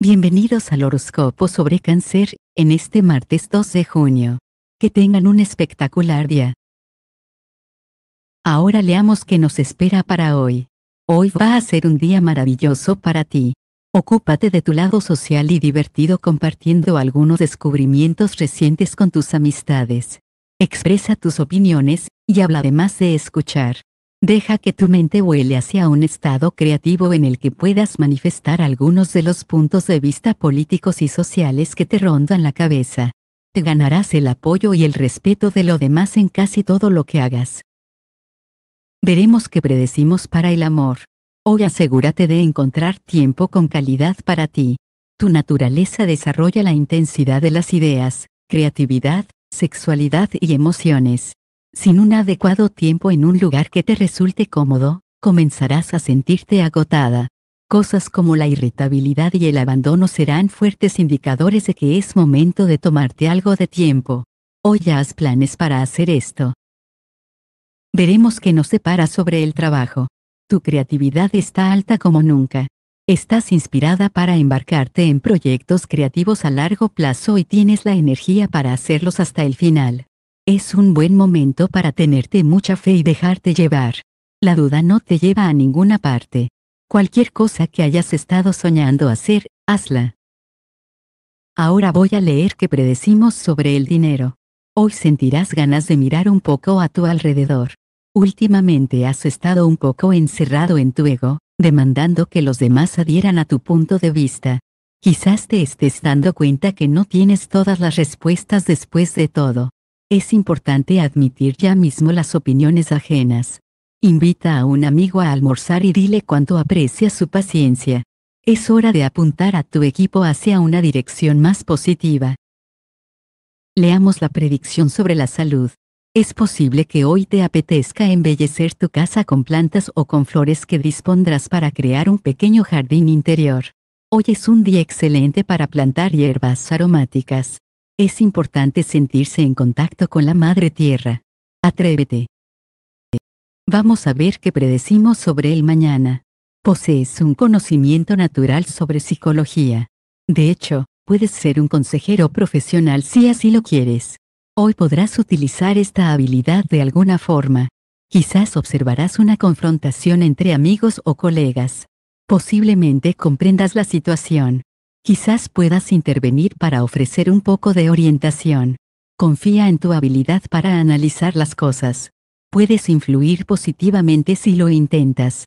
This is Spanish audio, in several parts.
Bienvenidos al horóscopo sobre cáncer, en este martes 2 de junio. Que tengan un espectacular día. Ahora leamos qué nos espera para hoy. Hoy va a ser un día maravilloso para ti. Ocúpate de tu lado social y divertido compartiendo algunos descubrimientos recientes con tus amistades. Expresa tus opiniones, y habla además de escuchar. Deja que tu mente vuele hacia un estado creativo en el que puedas manifestar algunos de los puntos de vista políticos y sociales que te rondan la cabeza. Te ganarás el apoyo y el respeto de lo demás en casi todo lo que hagas. Veremos qué predecimos para el amor. Hoy asegúrate de encontrar tiempo con calidad para ti. Tu naturaleza desarrolla la intensidad de las ideas, creatividad, sexualidad y emociones. Sin un adecuado tiempo en un lugar que te resulte cómodo, comenzarás a sentirte agotada. Cosas como la irritabilidad y el abandono serán fuertes indicadores de que es momento de tomarte algo de tiempo. Hoy ya has planes para hacer esto. Veremos que no se para sobre el trabajo. Tu creatividad está alta como nunca. Estás inspirada para embarcarte en proyectos creativos a largo plazo y tienes la energía para hacerlos hasta el final es un buen momento para tenerte mucha fe y dejarte llevar. La duda no te lleva a ninguna parte. Cualquier cosa que hayas estado soñando hacer, hazla. Ahora voy a leer que predecimos sobre el dinero. Hoy sentirás ganas de mirar un poco a tu alrededor. Últimamente has estado un poco encerrado en tu ego, demandando que los demás adhieran a tu punto de vista. Quizás te estés dando cuenta que no tienes todas las respuestas después de todo. Es importante admitir ya mismo las opiniones ajenas. Invita a un amigo a almorzar y dile cuánto aprecia su paciencia. Es hora de apuntar a tu equipo hacia una dirección más positiva. Leamos la predicción sobre la salud. Es posible que hoy te apetezca embellecer tu casa con plantas o con flores que dispondrás para crear un pequeño jardín interior. Hoy es un día excelente para plantar hierbas aromáticas. Es importante sentirse en contacto con la Madre Tierra. Atrévete. Vamos a ver qué predecimos sobre el mañana. Posees un conocimiento natural sobre psicología. De hecho, puedes ser un consejero profesional si así lo quieres. Hoy podrás utilizar esta habilidad de alguna forma. Quizás observarás una confrontación entre amigos o colegas. Posiblemente comprendas la situación quizás puedas intervenir para ofrecer un poco de orientación. Confía en tu habilidad para analizar las cosas. Puedes influir positivamente si lo intentas.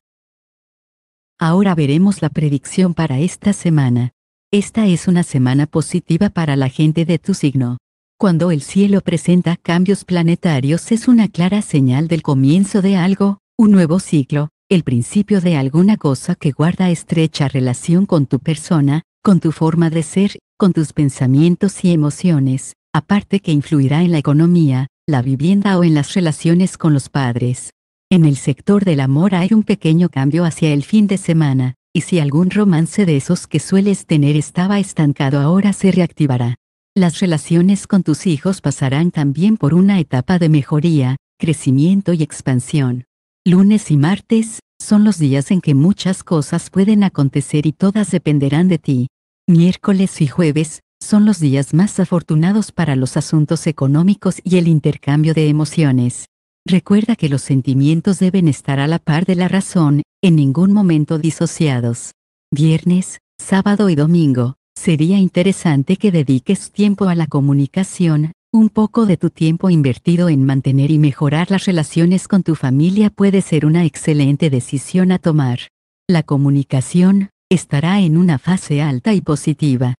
Ahora veremos la predicción para esta semana. Esta es una semana positiva para la gente de tu signo. Cuando el cielo presenta cambios planetarios es una clara señal del comienzo de algo, un nuevo ciclo, el principio de alguna cosa que guarda estrecha relación con tu persona, con tu forma de ser, con tus pensamientos y emociones, aparte que influirá en la economía, la vivienda o en las relaciones con los padres. En el sector del amor hay un pequeño cambio hacia el fin de semana, y si algún romance de esos que sueles tener estaba estancado ahora se reactivará. Las relaciones con tus hijos pasarán también por una etapa de mejoría, crecimiento y expansión. Lunes y martes, son los días en que muchas cosas pueden acontecer y todas dependerán de ti. Miércoles y jueves, son los días más afortunados para los asuntos económicos y el intercambio de emociones. Recuerda que los sentimientos deben estar a la par de la razón, en ningún momento disociados. Viernes, sábado y domingo, sería interesante que dediques tiempo a la comunicación, un poco de tu tiempo invertido en mantener y mejorar las relaciones con tu familia puede ser una excelente decisión a tomar. La comunicación estará en una fase alta y positiva,